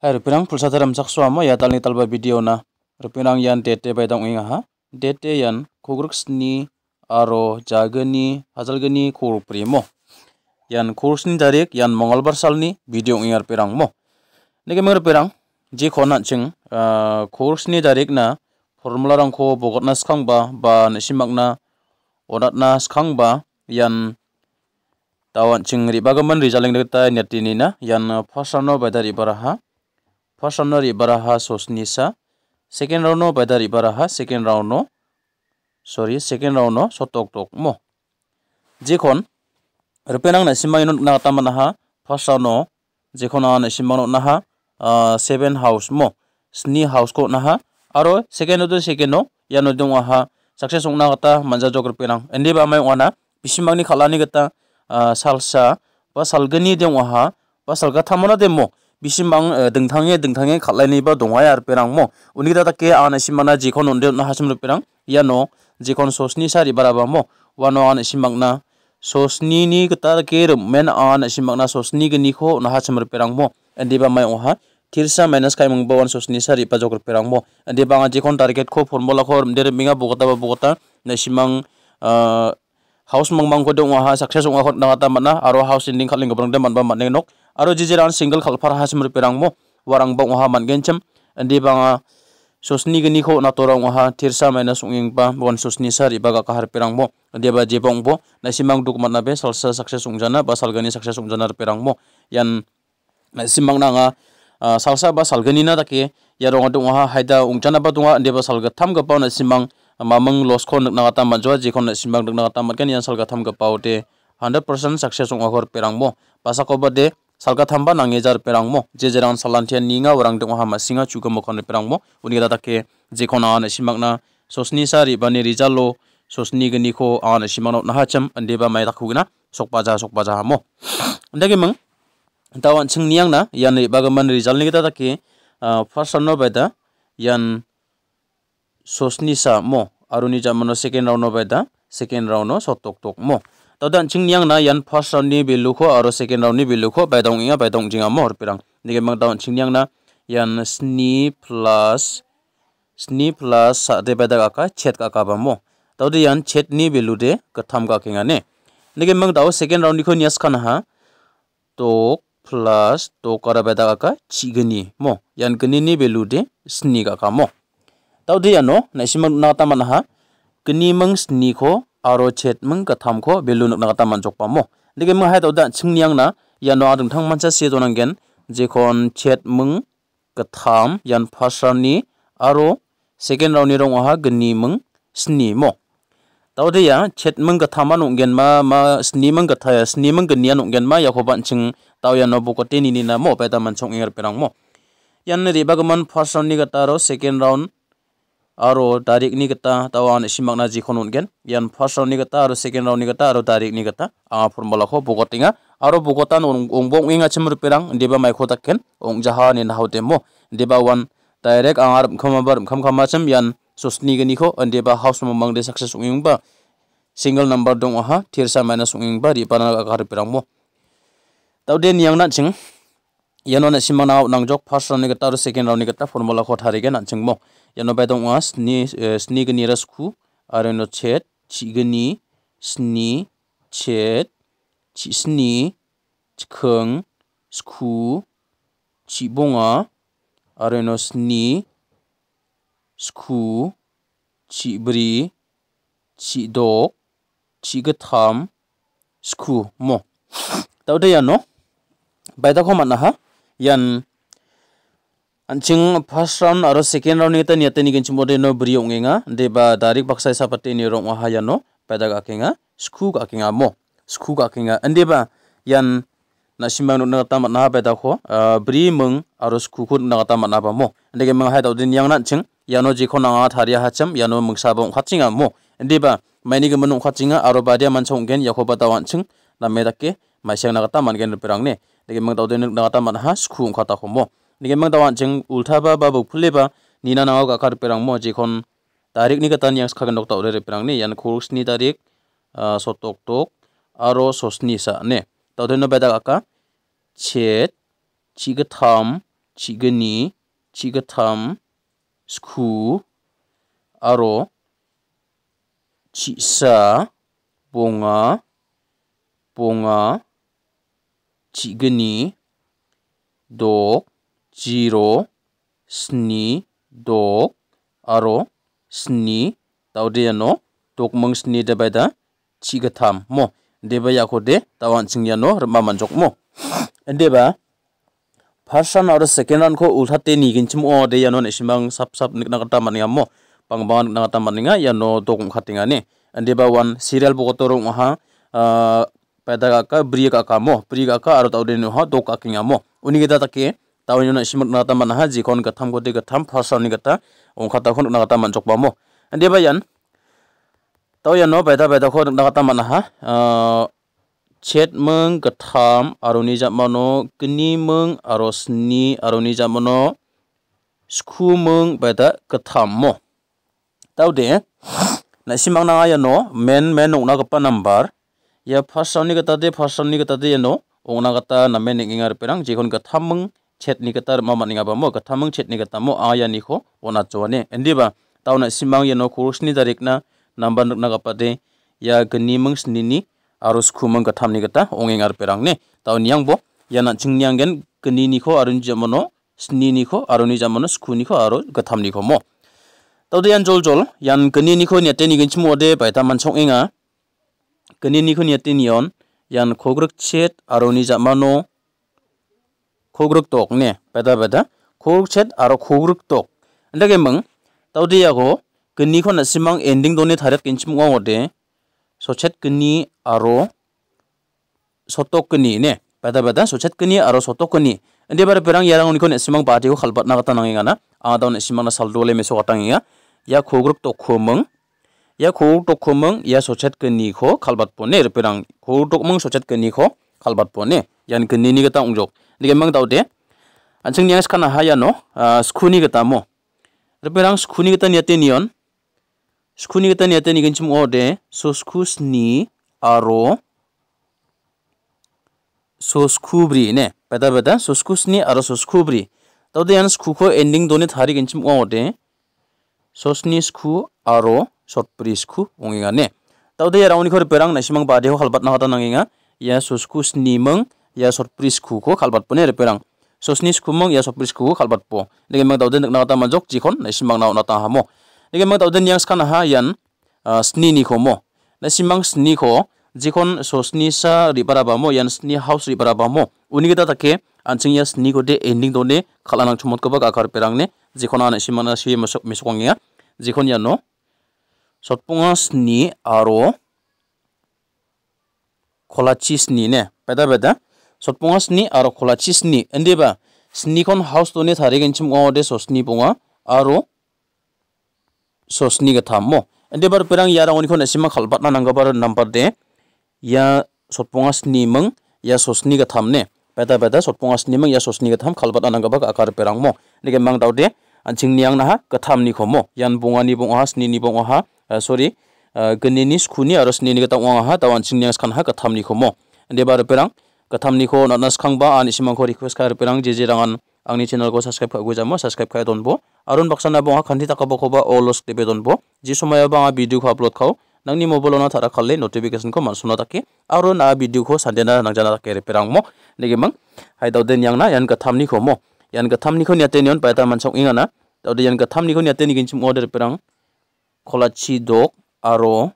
Hai rupinang pulsa teram sak suama ya tali talba video na. Rupinang yan dete dong inga ha. Dete yan kugruk sni aro jagani gani kur primo. Yan sni tarik yan barsal ni video inga rupinang mo. Nike mengur rupinang ji kona ching eh, sni tarik na formula rang ko bogot na skang ba ba simak na odat na skang ba yan tawan bagaman ri jaleng dekta nyatini na yan pasano tari baraha. First राउन्डर इबारा ससनिसा second round बैदार इबारा second round सरी second round सटक टक मो जेखन रुपे नांग नसिमांग ना फर्स्ट राउंड जेखन आ नसिमांग नाहा सेवेन हाउस मो स्नि हाउस को नाहा आरो सेकेंड दो सेकेंड यानो दङ आहा सक्सेस अंना गता मानजा जग रुपे नांग एन्डि बा माय वाना बिसिमांगनि खालानि गता सालसा बा सालगनि दङ आहा बा सालगा थामना देमो bisimang eh, dengthange dengthange ni ba dongaya ar perang mo uni da takke ana simana jikon onde na hasim perang iya no jikon sosni sari baraba mo wano ana na sosni ni ktar ke men ana na sosni gni kho na hasim perang mo ba mai oha tirsa minus kai mung bawan sosni sari pa jokor perang mo andiba nga jikon target ko formula ko der minga bogota ba bogota na simang eh, house mong mong kodong ha success ong ahot nangata mana aro house ending kaling gobrang deman man ba man nok aro jijiran single khalphar hasim pirang mo warang bong ha man gencem andi banga sosni gni ko na torong ha tirsa minus sunging ba bon sosni sari baga kahar pirang mo andi ba jebong bo simang duk mana be salsa success ong jana ba salgani success ong jana pirang mo yan nasimang na nga salsa ba salgani na ke yarong dong ha haida ung jana ba dong andi ba salga tham ga pa simang mamang loss khon nakna gata manjwa jekhon simbang nakna gata kan yan salga thamga paute 100% success ong akhor perangmo pasako bade salga thamba nange perang mo je jerang salanthia ninga warang dong hama singa chugam perang mo uni data ke jekhon an simbangna sosni sari bani lo sosni gni niko an simbangno nahacem andeba mai rakhugna sok ja sokpa ja hamo ndage mang tawan niang na yan bagaman rizal ni data ke ah, first no bada yan sosnisa mo aruni jamano second round o beda second round o sotok tok mo tadan chingyang na yan first round ni bilu k o aro second round ni bilu k o baidong inga baidong jinga mo pirang nige mang down chingyang na yan sni plus sni plus sa de beda ka chet ka ka ba mo tawde yan chet ni bilu de katham ka kinga ne nige mang daw second round ni k o nias k a n a ha tok plus tok ara beda ka chigani mo yan gani ni bilu de sni ka ka mo tawdi ano na simang na kata man ha cái ni măng sni ko aro chet mang ka tham ko belu chụp kata man jok cái mo hay mang hai tawda chingyang na ya no adung thang man cha se donang gen je kon chet mang ka tham yan ni áo, second round ni rong ha cái ni mang sni mo tawde ya măng cái ka thama nu gen mà mà sni măng cái thay sni măng cái ni nu gen ma ya ko ban ching taw nó no cái tên te ni ni na mo pa ta man chong er perang mo này ri ba man first round ni ka taro second round aro tarik ni kata tawa an simak na konon ken? gen yan first round ni kata aro second round ni kata aro tarik ni kata anga formula kho bogotinga aro bogotan ongbong inga chimur perang deba mai kho ken? ong jaha ni na hote mo deba wan direct angar khama bar kham khama cham yan ni gani an deba house mo mang de success ong ba single number dong aha tirsa minus ong ba di parang agar perang mo tau den yang na ching yano na simang na nang jok p a s t r o n d k a ta ro s e k o n r o n d k a ta formula kho thari gen a n c e n g mo yano bai dong as ni sni gni ras k u are no chet chi gni sni chet chi sni c h i k e n g sku chi bonga are no sni sku chi bri chi dok chi g a t a m sku mo t a u d e yano bai da kho man na ha yan anjing first round aro second round ni ta ni ni ginchimo de no bri ongenga deba darik baksa sa patte ni rong ha yano paida ga kenga sku ga kenga mo sku ga kenga andeba yan nasimang nuna kata matna paida ko ah, bri meng aro sku ko nuna kata na ba mo andege meng hai din yang nan ching yano ji ko nanga tharia hacham yano mengsa bong khatchinga mo andeba maini ge menung khatchinga aro badia manchong gen yakoba dawan ching na mai maisang na kata mangen perang ne nege mang tawde nuk nagata mat ha skhu ongkha ta khomo nege mang tawa jeng ultha ba ba bok phule ba nina nango ka kar perang mo jekhon tarik ni katan yang skhagan dok tawde perang ni yan khurus ni tarik sotok tok aro sosni sa ne tawde no beda kaka chet chiga tam, chiga ni chiga tam, sku, aro chisa bonga bonga 지그니 독 지로 스니 독 아로 스니 타우디야노 독멍 스니 데바다 지그탐 모 데바 야코데 타완 싱야노 르마만 족모 데바 파션 아르 세컨 안코 울타테 니긴침 오데 야노 네시망 삽삽 닉나가타 마니암모 pangbangan nangata maninga yano dokum k a t i n g a ne andeba wan serial bokotorong ha Paida kaka bri kaka mo, bri kaka arot au denu ha dok kaki ngamo. Uni kita taki tau inu na simak na taman ha jikon katam kote katam pasal ni kata ong kata kon na kata manjok bamo. Andi bayan tau yan no paida paida kon na kata man ha chet meng katam aroni jamano kini meng arosni aroni jamano sku meng paida katam mo. Tau de na simak na ya no men men ong na kapa number ya p a s a ni n kata de p a s a ni n kata de ya no o n a kata namen ni ngar perang jikon ka thamung chet ni kata ma maninga ba mo ka thamung chet ni kata mo aya ni kho ona c h a n e endi ba tauna simang ya no kurus ni darik na n a m b a n u k naga pade ya gni mang sni ni arus khumang ka thamni kata ong ngar perang ne tau niang bo ya na chingyang gen gni ni kho arun jamono sni ni kho aruni jamono skhu ni kho aro ka thamni kho mo tau de yan jol jol yan gni ni kho ne te ni gen chmo de bai ta man chong inga kini ni tinion yan khogruk chet aro ni jamano khogruk tok ne beda beda khogruk chet aro khogruk tok andage mang tawdi yago kini khon asimang ending done tharet kinchim ngo ode so chet kini aro sotok kini ne beda beda so chet kini aro sotok kini ande bar perang yarang unikon asimang bati ko khalpat na gata nangengana adawn asimang na saldole meso gatangenga ya khogruk tok khomang ya khur tok ya ia sochet ke ni kho khalbat pone perang khur tok mang sochet ke ni kho khalbat pone yan ke ni ni gata ungjok tau mang tawte anching nyang skana haya no skuni gata mo repirang skuni gata niate nion skuni gata niate ni genchim ode so ni aro soskubri ne beta beta soskusni aro soskubri tawde yan sku kho ending doni thari genchim ode sosni sku aro short bridge khu onginga ne tawde ya rauni khore perang naisimang ba deho halbat na nanginga ya susku snimang ya short bridge ko khalbat pone re perang sosni skumang ya short bridge khu khalbat po nige mang tawde nakna ta manjok jikon naisimang na na ta hamo nige mang deh nyang skana ha yan sni ni mo. naisimang sni ko jikon sosnisa sa ribara bamo yan sni house ribara bamo unige tak ke, anjing ya sni ko de ending do ne khalanang chumot ko ba akar perang ne jikhon naisimang simana si mesok mesok ngia jikhon ya no सतपुंगा स्नि आरो खलाथि स्नि ने बेदा बेदा सतपुंगा स्नि आरो खलाथि स्नि ओन्दैबा स्निखौनो हाउस दने थारिगोनसिम अदे सस्नि बुङा आरो सस्नि गथाम म ओन्दैबा पेरां खालबादना नांगोबार नाम्बार दे या सतपुंगा स्नि मं या सस्नि गथाम ने बेदा बेदा सतपुंगा स्नि मं या सस्नि गथाम खालबादना नांगोबा आकार पेरां म निगे मां दावदे anching niang naha katham ni khomo yan bunga ni sorry gnini skuni aro snini gata wanga ha tawan singni skan ha kathamni khomo debar perang kathamni ko na kang ba ani simang ko request kar perang jeje rangan ang ni channel ko subscribe khagu jamo subscribe khai donbo arun na bo ha khanti takabo khoba olos debe donbo ji somaya ba video ko upload khao nangni mobile ona thara khalle notification ko mansuna taki, aron na video ko nang jana take perang mo nege mang hai daw den yang na yan kathamni khomo yan kathamni kho nyate nyon paita mansong ingana daw den yan ko kho nyate nigin chim order perang kolachi dok aro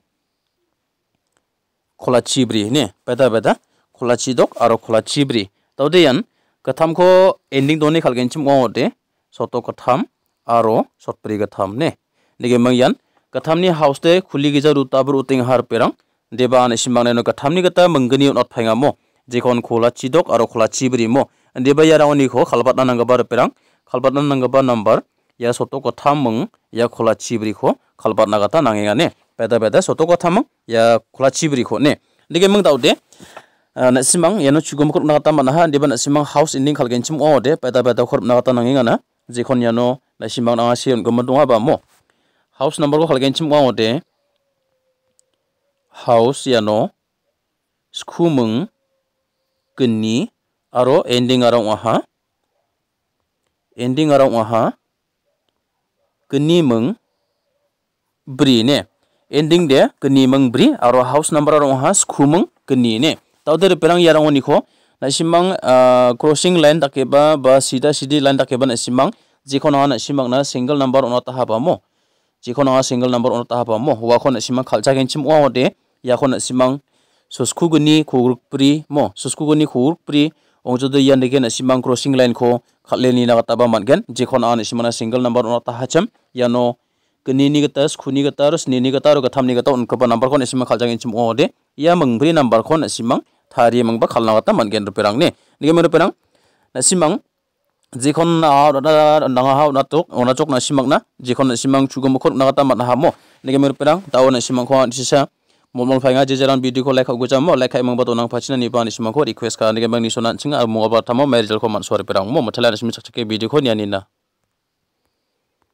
kolachi bri Nih, beda beda kolachi dok aro kolachi bri tau de yan katham ko ending doni khal gen chim o de soto katham aro sot pri katham nih. Nih mang yan katham ni house de Kuli gi jaru ta bru ting har perang deban simang ne no katham ni gata mangni not phainga mo jekon kolachi dok aro kolachi bri mo deba yara oni ko khalbat nanang bar perang khalbat nanang bar number ya soto ko thamung ya khola chibri kho khalpat na gata nangenga ne peda peda soto ko thamung ya khola chibri kho ne dige mang dau de na simang ya no chugum kor na gata mana ha de ban simang house ending khalgen chim o de peda peda khor na gata nangenga na jikhon ya no na simang na asian gom dunga ba mo house number ko khalgen chim o de house ya no skumung kini aro ending arang aha ending arang aha kini meng bri ne ending de kini meng bri aro house number aro ha s k u m e n g kini ne tau de perang yarang o ni k o na simang crossing line takeba ba sida sidi line takeba na simang j i k o n o na simang na single number ono ta ha ba mo j i k o n o ha single number ono ta ha ba mo wa k o n a simang khalcha gen chim w o de ya k o n a simang suskuguni k h u r u p r i mo suskuguni k h u r u p r i ওজদ ইয়া নেগেন সিমাং crossing line খো খালে নি না তাবা মানগেন জিখন আন সিমানা সিঙ্গেল নাম্বার অন তা হাচম ইয়ানো কনি নি গতাস খুনি গতার সনি নি গতার গথাম নি গতা উনকব নাম্বার কোন সিমা খালজাং ইনচম ও দে ইয়া মংভরি নাম্বার কোন সিমাং থারি মং বা খালনা গতা মানগেন রুপেরাং নে নিগে মে রুপেরাং না সিমাং জিখন আ নাঙা হাও না তোক অনা চোক না সিমাং না জিখন সিমাং চুগম খোক না গতা মান হামো নিগে মে রুপেরাং তাও না সিমাং খোন সিসা mobile phai nga jejeran beauty ko lekha gucha mo lekha mang bato nang phachina ni pani sma ko request ka ni ga bang ni sonan chinga mo ba thamo marriage ko man sorry perang mo mathala ni smi chakche ke video ko ni ani na